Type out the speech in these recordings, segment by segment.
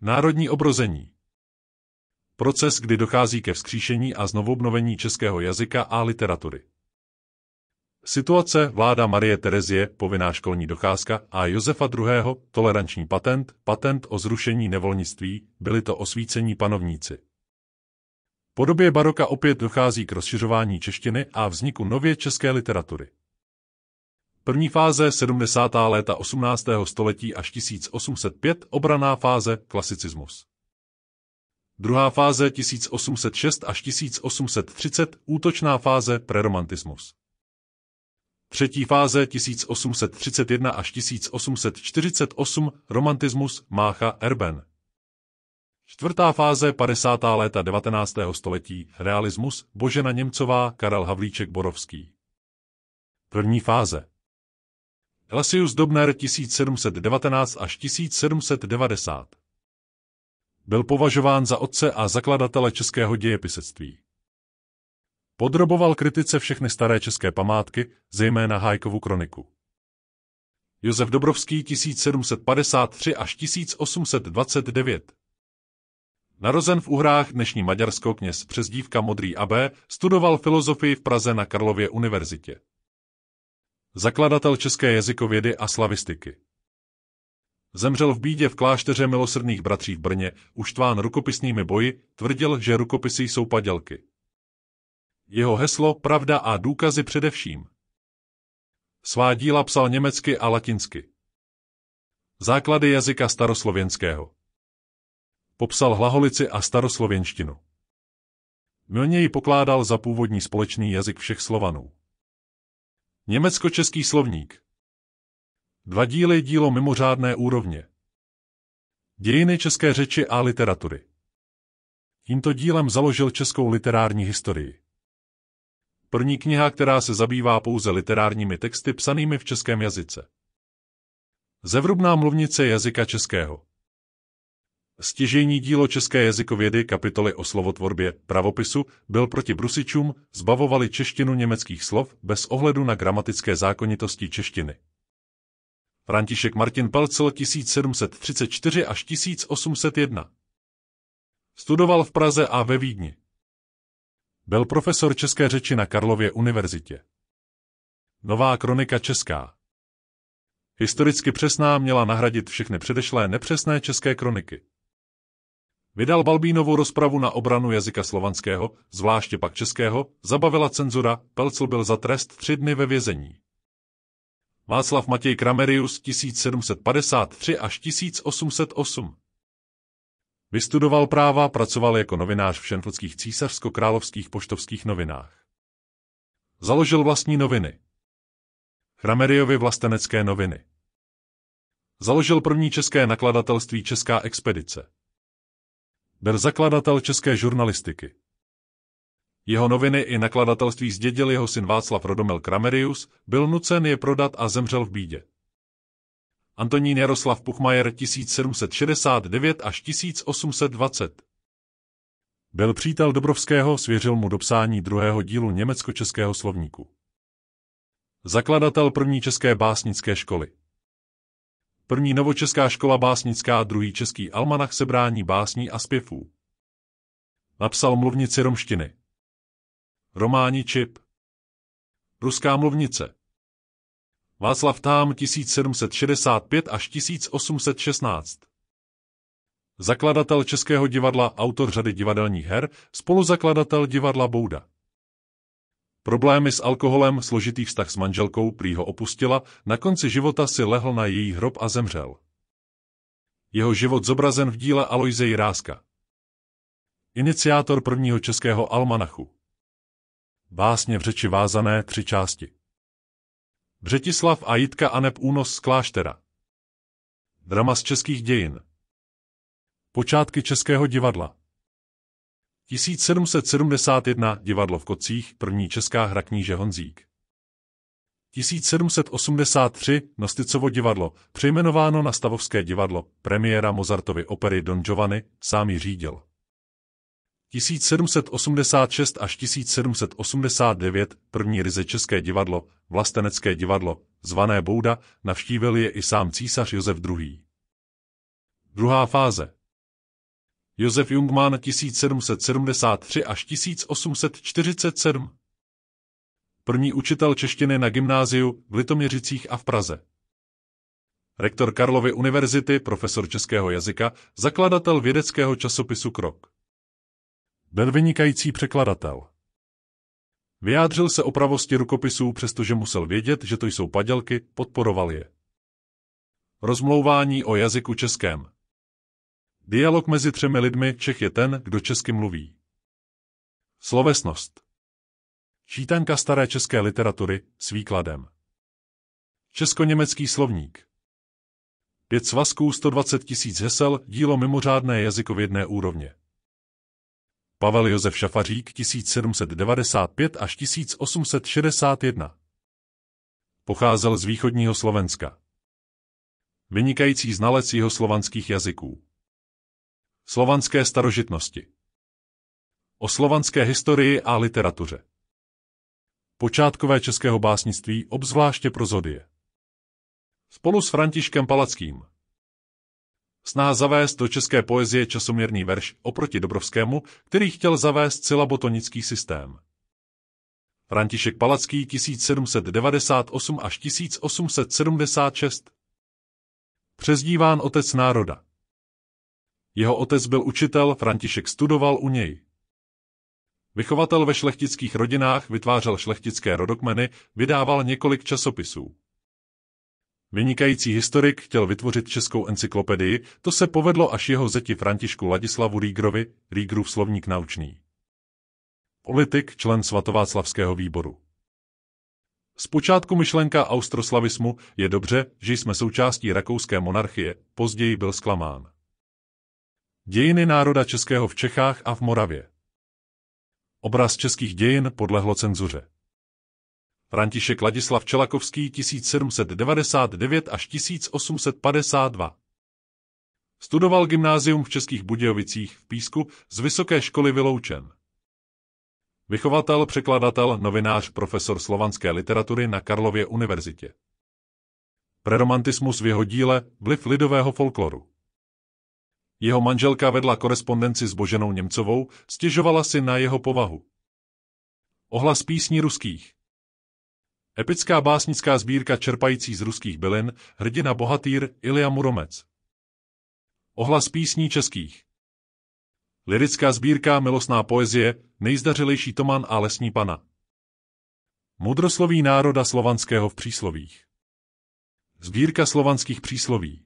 Národní obrození Proces, kdy dochází ke vzkříšení a znovobnovení českého jazyka a literatury. Situace vláda Marie Terezie, povinná školní docházka a Josefa II. toleranční patent, patent o zrušení nevolnictví, byly to osvícení panovníci. Po době baroka opět dochází k rozšiřování češtiny a vzniku nově české literatury. První fáze 70. léta 18. století až 1805, obraná fáze klasicismus. Druhá fáze 1806 až 1830, útočná fáze preromantismus. Třetí fáze 1831 až 1848, romantismus Mácha Erben. Čtvrtá fáze 50. léta 19. století, realismus Božena Němcová, Karel Havlíček Borovský. První fáze Lasius Dobner 1719 až 1790. Byl považován za otce a zakladatele českého dějepisectví. Podroboval kritice všechny staré české památky, zejména Hajkovu kroniku. Josef Dobrovský 1753 až 1829. Narozen v Uhrách, dnešní Maďarsko, kněz dívka Modrý AB, studoval filozofii v Praze na Karlově univerzitě zakladatel české jazykovědy a slavistiky. Zemřel v bídě v klášteře milosrdných bratří v Brně, uštván rukopisnými boji, tvrdil, že rukopisy jsou padělky. Jeho heslo Pravda a důkazy především. Svá díla psal německy a latinsky. Základy jazyka staroslověnského. Popsal hlaholici a staroslověnštinu. Milně ji pokládal za původní společný jazyk všech Slovanů. Německo-český slovník. Dva díly dílo mimořádné úrovně. Dějiny české řeči a literatury. Tímto dílem založil českou literární historii. První kniha, která se zabývá pouze literárními texty psanými v českém jazyce. Zevrubná mluvnice jazyka českého. Stěžení dílo české jazykovědy kapitoly o slovotvorbě pravopisu byl proti brusičům, zbavovali češtinu německých slov bez ohledu na gramatické zákonitosti češtiny. František Martin Pelcel 1734 až 1801 Studoval v Praze a ve Vídni. Byl profesor české řeči na Karlově univerzitě. Nová kronika česká. Historicky přesná měla nahradit všechny předešlé nepřesné české kroniky. Vydal Balbínovu rozpravu na obranu jazyka slovanského, zvláště pak českého, zabavila cenzura, Pelcl byl za trest tři dny ve vězení. Václav Matěj Kramerius 1753 až 1808 Vystudoval práva, pracoval jako novinář v šenflských císařsko-královských poštovských novinách. Založil vlastní noviny. Krameriovi vlastenecké noviny. Založil první české nakladatelství Česká expedice byl zakladatel české žurnalistiky. Jeho noviny i nakladatelství zdědil jeho syn Václav Rodomil Kramerius, byl nucen je prodat a zemřel v bídě. Antonín Jaroslav Puchmajer 1769 až 1820 Byl přítel Dobrovského, svěřil mu psání druhého dílu německo-českého slovníku. Zakladatel první české básnické školy. První novočeská škola básnická a druhý český almanach sebrání básní a zpěvů. Napsal mluvnici romštiny. Románi Čip. Ruská mluvnice. Václav Tám 1765 až 1816. Zakladatel Českého divadla, autor řady divadelních her, spoluzakladatel divadla Bouda. Problémy s alkoholem, složitý vztah s manželkou prý ho opustila, na konci života si lehl na její hrob a zemřel. Jeho život zobrazen v díle Aloise Jiráska. Iniciátor prvního českého almanachu. Básně v řeči vázané tři části. Břetislav a Jitka Aneb únos z kláštera. Drama z českých dějin. Počátky českého divadla. 1771 Divadlo v Kocích, první česká hra kníže Honzík. 1783 Nosticovo divadlo, přejmenováno na Stavovské divadlo, premiéra Mozartovy opery Don Giovanni, sám ji řídil. 1786 až 1789 první ryze České divadlo, vlastenecké divadlo, zvané Bouda, navštívil je i sám císař Josef II. Druhá fáze Josef Jungmann 1773 až 1847. První učitel češtiny na gymnáziu v Litoměřicích a v Praze. Rektor Karlovy univerzity, profesor českého jazyka, zakladatel vědeckého časopisu Krok. Byl vynikající překladatel. Vyjádřil se o pravosti rukopisů, přestože musel vědět, že to jsou padělky, podporoval je. Rozmlouvání o jazyku českém Dialog mezi třemi lidmi Čech je ten, kdo česky mluví. Slovesnost. Čítanka staré české literatury s výkladem. Česko-německý slovník. Pět svazků 120 tisíc hesel, dílo mimořádné jazykovědné úrovně. Pavel Josef Šafařík 1795 až 1861. Pocházel z východního Slovenska. Vynikající znalec jeho slovanských jazyků. Slovanské starožitnosti O slovanské historii a literatuře Počátkové českého básnictví, obzvláště prozodie Spolu s Františkem Palackým Snaha zavést do české poezie časoměrný verš oproti Dobrovskému, který chtěl zavést silabotonický systém. František Palacký 1798 až 1876 Přezdíván otec národa jeho otec byl učitel, František studoval u něj. Vychovatel ve šlechtických rodinách vytvářel šlechtické rodokmeny, vydával několik časopisů. Vynikající historik chtěl vytvořit českou encyklopedii, to se povedlo až jeho zeti Františku Ladislavu Rígrovi, Rígrův slovník naučný. Politik, člen svatováclavského výboru. Zpočátku myšlenka austroslavismu je dobře, že jsme součástí rakouské monarchie, později byl zklamán. Dějiny národa českého v Čechách a v Moravě. Obraz českých dějin podlehlo cenzuře. František Ladislav Čelakovský 1799 až 1852. Studoval gymnázium v Českých Budějovicích v Písku, z vysoké školy vyloučen. Vychovatel, překladatel, novinář, profesor slovanské literatury na Karlově univerzitě. Preromantismus v jeho díle Vliv lidového folkloru. Jeho manželka vedla korespondenci s Boženou Němcovou, stěžovala si na jeho povahu. Ohlas písní ruských Epická básnická sbírka čerpající z ruských bylin, hrdina bohatýr Ilja Muromec. Ohlas písní českých Lirická sbírka milosná poezie, nejzdařilejší Toman a lesní pana. Mudrosloví národa slovanského v příslovích. Sbírka slovanských přísloví.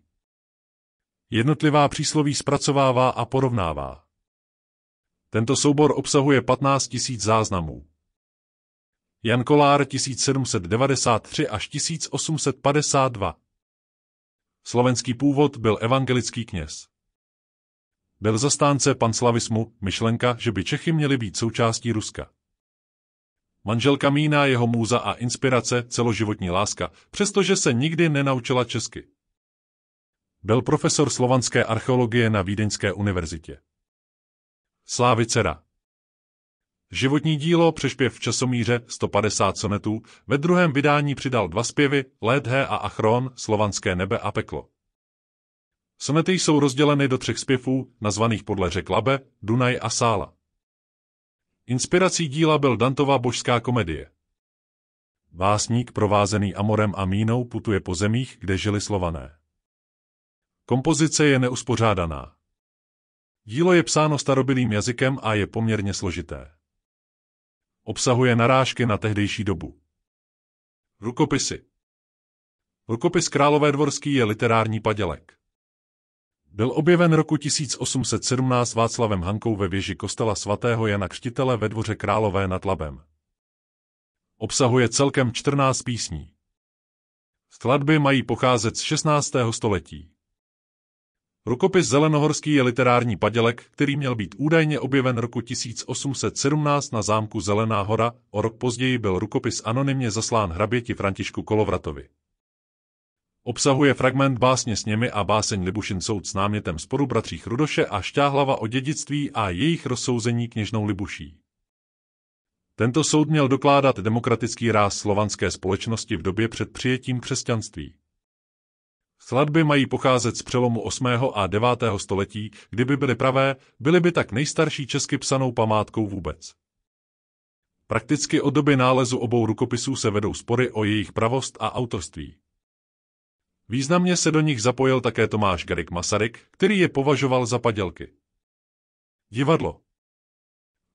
Jednotlivá přísloví zpracovává a porovnává. Tento soubor obsahuje 15 000 záznamů. Jan Kolár 1793 až 1852. Slovenský původ byl evangelický kněz. Byl zastánce panslavismu, myšlenka, že by Čechy měly být součástí Ruska. Manželka Mína jeho můza a inspirace, celoživotní láska, přestože se nikdy nenaučila česky. Byl profesor slovanské archeologie na Vídeňské univerzitě. Slávy dcera Životní dílo přešpěv v časomíře 150 sonetů ve druhém vydání přidal dva zpěvy Léthé a Achron, Slovanské nebe a peklo. Sonety jsou rozděleny do třech zpěvů, nazvaných podle řek Labe, Dunaj a Sála. Inspirací díla byl Dantova božská komedie. Vásník provázený Amorem a Mínou putuje po zemích, kde žili slované. Kompozice je neuspořádaná. Dílo je psáno starobylým jazykem a je poměrně složité. Obsahuje narážky na tehdejší dobu. Rukopisy Rukopis Králové dvorský je literární padělek. Byl objeven roku 1817 Václavem Hankou ve věži kostela svatého Jana Křtitele ve dvoře Králové nad Labem. Obsahuje celkem 14 písní. Skladby mají pocházet z 16. století. Rukopis Zelenohorský je literární padělek, který měl být údajně objeven roku 1817 na zámku Zelená hora, o rok později byl rukopis anonymně zaslán hraběti Františku Kolovratovi. Obsahuje fragment básně s němi a báseň Libušin soud s námětem sporu bratřích Rudoše a Šťáhlava o dědictví a jejich rozsouzení kněžnou Libuší. Tento soud měl dokládat demokratický ráz slovanské společnosti v době před přijetím křesťanství. Sladby mají pocházet z přelomu 8. a 9. století, kdyby byly pravé, byly by tak nejstarší česky psanou památkou vůbec. Prakticky od doby nálezu obou rukopisů se vedou spory o jejich pravost a autorství. Významně se do nich zapojil také Tomáš Garik Masaryk, který je považoval za padělky. Divadlo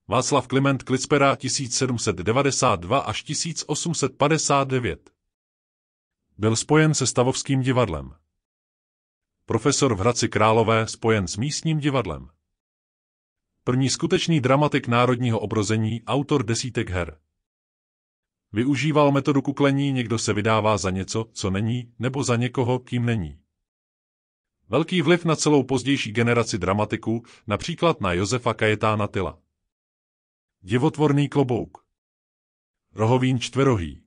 Václav Kliment Klicpera 1792 až 1859 byl spojen se stavovským divadlem. Profesor v Hradci Králové spojen s místním divadlem. První skutečný dramatik národního obrození, autor desítek her. Využíval metodu kuklení, někdo se vydává za něco, co není, nebo za někoho, kým není. Velký vliv na celou pozdější generaci dramatiků, například na Josefa Kajetána Tyla. Divotvorný klobouk. Rohovín čtverohý.